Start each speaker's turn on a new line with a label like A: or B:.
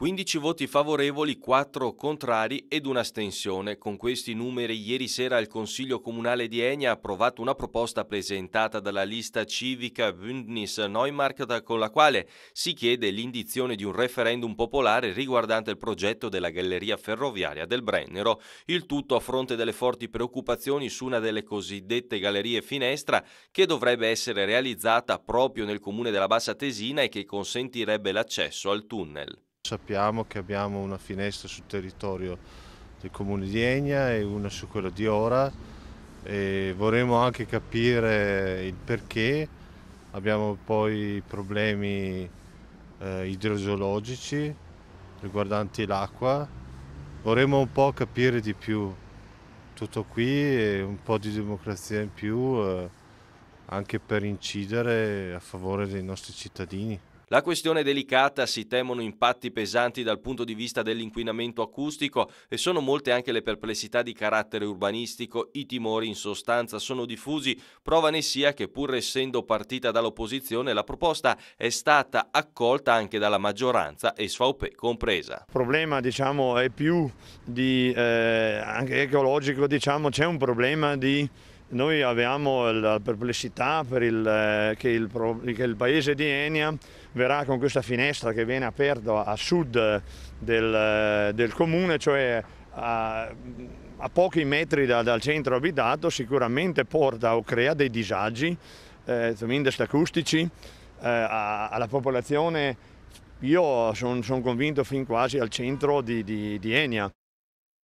A: 15 voti favorevoli, 4 contrari ed un'astensione. Con questi numeri ieri sera il Consiglio Comunale di Enia ha approvato una proposta presentata dalla lista civica Bündnis Neumarkt con la quale si chiede l'indizione di un referendum popolare riguardante il progetto della galleria ferroviaria del Brennero, il tutto a fronte delle forti preoccupazioni su una delle cosiddette gallerie finestra che dovrebbe essere realizzata proprio nel comune della Bassa Tesina e che consentirebbe l'accesso al tunnel
B: sappiamo che abbiamo una finestra sul territorio del comune di Egna e una su quella di Ora e vorremmo anche capire il perché. Abbiamo poi problemi eh, idrogeologici riguardanti l'acqua. Vorremmo un po' capire di più tutto qui e un po' di democrazia in più eh, anche per incidere a favore dei nostri cittadini.
A: La questione è delicata, si temono impatti pesanti dal punto di vista dell'inquinamento acustico e sono molte anche le perplessità di carattere urbanistico, i timori in sostanza sono diffusi, prova ne sia che pur essendo partita dall'opposizione la proposta è stata accolta anche dalla maggioranza e SVP compresa.
C: Il problema diciamo, è più di, eh, anche ecologico, diciamo, c'è un problema di noi abbiamo la perplessità il, eh, che, il, che, il, paese di Enia verrà con questa finestra che viene aperta a sud del, del comune, cioè a, a pochi metri da, dal centro abitato, sicuramente porta o crea dei disagi, eh, acustici, eh, alla popolazione io sono son convinto fin quasi al centro di, di, di Enia.